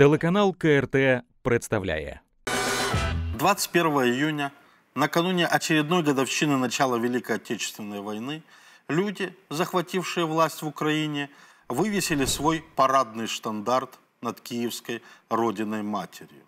Телеканал КРТ представляє. 21 июня, накануне очередной годовщины начала Великой Отечественной войны, люди, захватившие власть в Украине, вывесили свой парадный штандарт над киевской родиной матерью.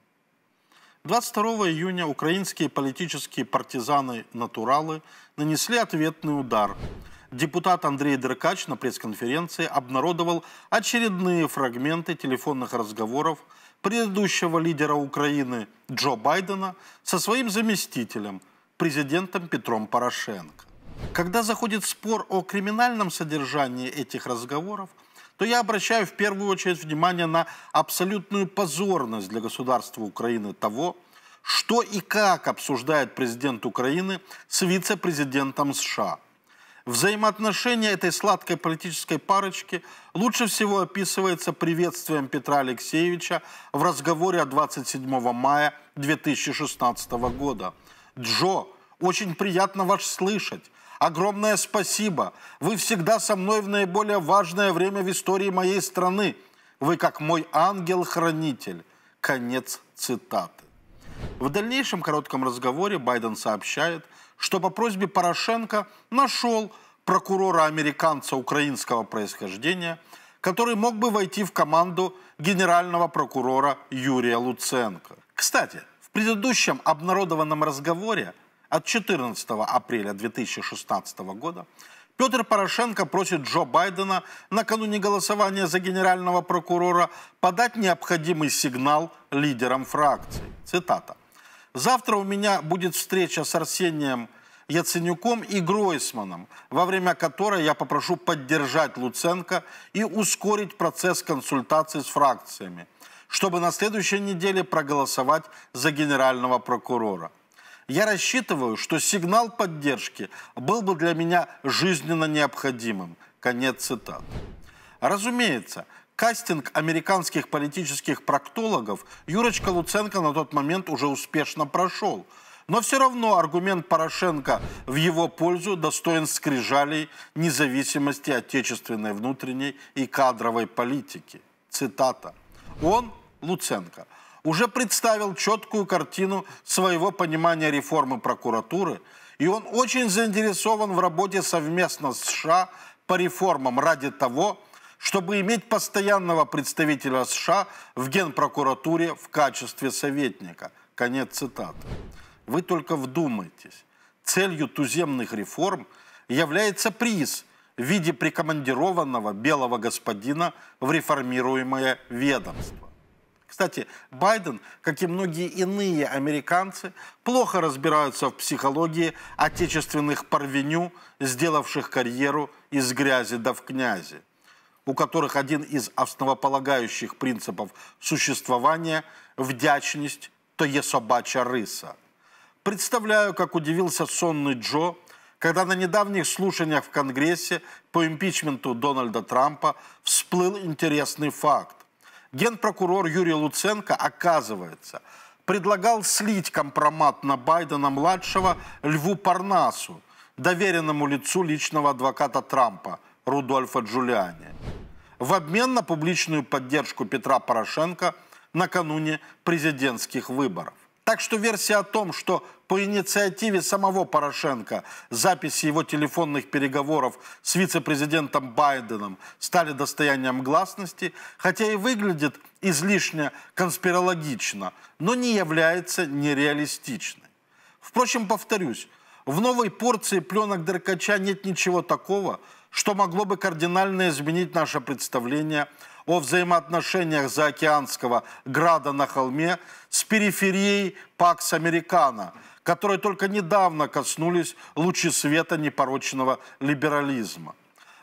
22 июня украинские политические партизаны-натуралы нанесли ответный удар – депутат Андрей Деркач на пресс-конференции обнародовал очередные фрагменты телефонных разговоров предыдущего лидера Украины Джо Байдена со своим заместителем, президентом Петром Порошенко. Когда заходит спор о криминальном содержании этих разговоров, то я обращаю в первую очередь внимание на абсолютную позорность для государства Украины того, что и как обсуждает президент Украины с вице-президентом США – Взаимоотношения этой сладкой политической парочки лучше всего описывается приветствием Петра Алексеевича в разговоре от 27 мая 2016 года. «Джо, очень приятно вас слышать. Огромное спасибо. Вы всегда со мной в наиболее важное время в истории моей страны. Вы как мой ангел-хранитель». Конец цитаты. В дальнейшем коротком разговоре Байден сообщает, что по просьбе Порошенко нашел прокурора-американца украинского происхождения, который мог бы войти в команду генерального прокурора Юрия Луценко. Кстати, в предыдущем обнародованном разговоре от 14 апреля 2016 года Петр Порошенко просит Джо Байдена накануне голосования за генерального прокурора подать необходимый сигнал лидерам фракции. Цитата. Завтра у меня будет встреча с Арсением Яценюком и Гройсманом, во время которой я попрошу поддержать Луценко и ускорить процесс консультаций с фракциями, чтобы на следующей неделе проголосовать за генерального прокурора. Я рассчитываю, что сигнал поддержки был бы для меня жизненно необходимым. Конец цитаты. Разумеется, кастинг американских политических проктологов Юрочка Луценко на тот момент уже успешно прошел. Но все равно аргумент Порошенко в его пользу достоин скрижалей независимости отечественной внутренней и кадровой политики. Цитата. Он, Луценко, уже представил четкую картину своего понимания реформы прокуратуры, и он очень заинтересован в работе совместно с США по реформам ради того, чтобы чтобы иметь постоянного представителя США в Генпрокуратуре в качестве советника. Конец цитаты. Вы только вдумайтесь. Целью туземных реформ является приз в виде прикомандированного белого господина в реформируемое ведомство. Кстати, Байден, как и многие иные американцы, плохо разбираются в психологии отечественных парвеню, сделавших карьеру из грязи до да в князи у которых один из основополагающих принципов существования – вдячность, то є собачья рыса. Представляю, как удивился сонный Джо, когда на недавних слушаниях в Конгрессе по импичменту Дональда Трампа всплыл интересный факт. Генпрокурор Юрий Луценко, оказывается, предлагал слить компромат на Байдена-младшего Льву Парнасу, доверенному лицу личного адвоката Трампа – Рудольфа Джулиани в обмен на публичную поддержку Петра Порошенко накануне президентских выборов. Так что версия о том, что по инициативе самого Порошенко записи его телефонных переговоров с вице-президентом Байденом стали достоянием гласности, хотя и выглядит излишне конспирологично, но не является нереалистичной. Впрочем, повторюсь, в новой порции пленок Деркача нет ничего такого, что могло бы кардинально изменить наше представление о взаимоотношениях заокеанского града на холме с периферией Пакс Американо, которые только недавно коснулись лучи света непорочного либерализма.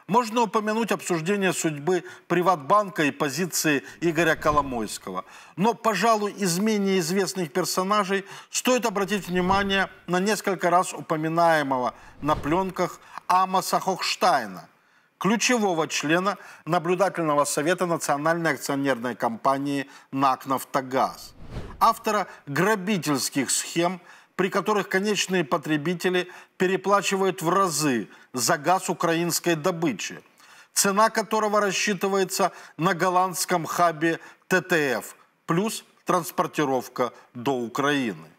Можно упомянуть обсуждение судьбы Приватбанка и позиции Игоря Коломойского. Но, пожалуй, из менее известных персонажей стоит обратить внимание на несколько раз упоминаемого на пленках Амаса Хохштайна, ключевого члена наблюдательного совета национальной акционерной компании НАК автора грабительских схем – при которых конечные потребители переплачивают в разы за газ украинской добычи, цена которого рассчитывается на голландском хабе ТТФ, плюс транспортировка до Украины.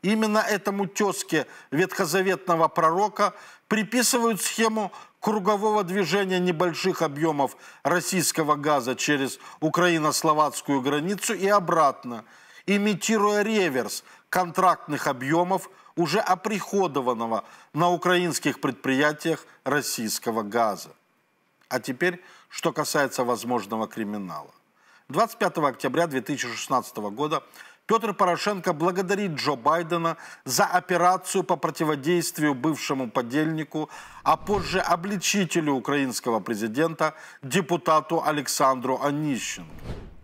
Именно этому тезке ветхозаветного пророка приписывают схему кругового движения небольших объемов российского газа через украино-словацкую границу и обратно, имитируя реверс контрактных объемов уже оприходованного на украинских предприятиях российского газа. А теперь, что касается возможного криминала. 25 октября 2016 года Петр Порошенко благодарит Джо Байдена за операцию по противодействию бывшему подельнику, а позже обличителю украинского президента, депутату Александру Онищенко.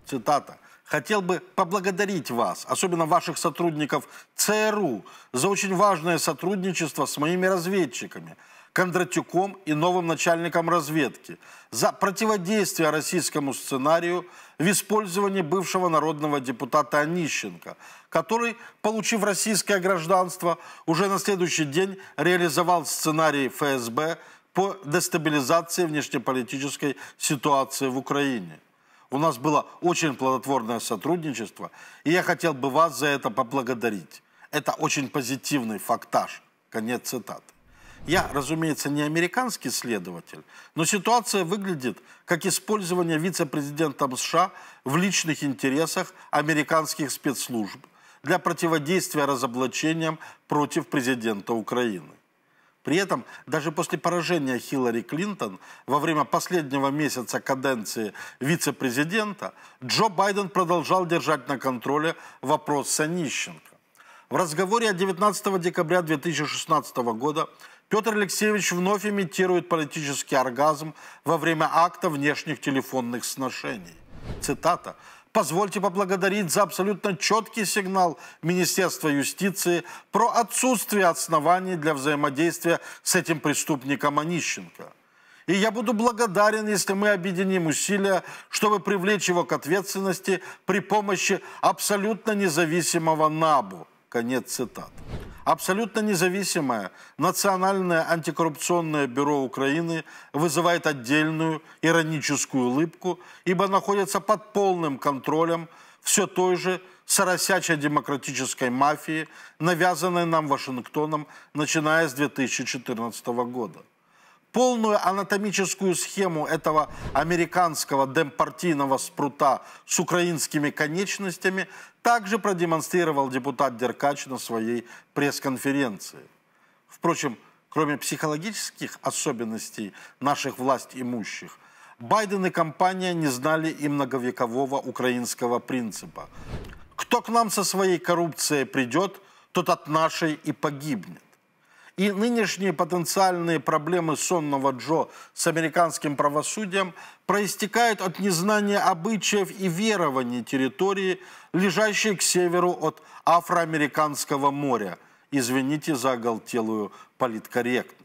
Цитата хотел бы поблагодарить вас, особенно ваших сотрудников ЦРУ, за очень важное сотрудничество с моими разведчиками, Кондратюком и новым начальником разведки, за противодействие российскому сценарию в использовании бывшего народного депутата Онищенко, который, получив российское гражданство, уже на следующий день реализовал сценарий ФСБ по дестабилизации внешнеполитической ситуации в Украине. У нас было очень плодотворное сотрудничество, и я хотел бы вас за это поблагодарить. Это очень позитивный фактаж. Конец цитаты. Я, разумеется, не американский следователь, но ситуация выглядит как использование вице-президентом США в личных интересах американских спецслужб для противодействия разоблачениям против президента Украины. При этом даже после поражения Хиллари Клинтон во время последнего месяца каденции вице-президента Джо Байден продолжал держать на контроле вопрос Санищенко. В разговоре от 19 декабря 2016 года Петр Алексеевич вновь имитирует политический оргазм во время акта внешних телефонных сношений. Цитата позвольте поблагодарить за абсолютно четкий сигнал Министерства юстиции про отсутствие оснований для взаимодействия с этим преступником Онищенко. И я буду благодарен, если мы объединим усилия, чтобы привлечь его к ответственности при помощи абсолютно независимого НАБУ. Конец цитаты. Абсолютно независимое Национальное антикоррупционное бюро Украины вызывает отдельную ироническую улыбку, ибо находится под полным контролем все той же соросячей демократической мафии, навязанной нам Вашингтоном, начиная с 2014 года полную анатомическую схему этого американского демпартийного спрута с украинскими конечностями также продемонстрировал депутат Деркач на своей пресс-конференции. Впрочем, кроме психологических особенностей наших власть имущих, Байден и компания не знали и многовекового украинского принципа. Кто к нам со своей коррупцией придет, тот от нашей и погибнет. И нынешние потенциальные проблемы сонного Джо с американским правосудием проистекают от незнания обычаев и верований территории, лежащей к северу от афроамериканского моря. Извините за оголтелую политкорректность.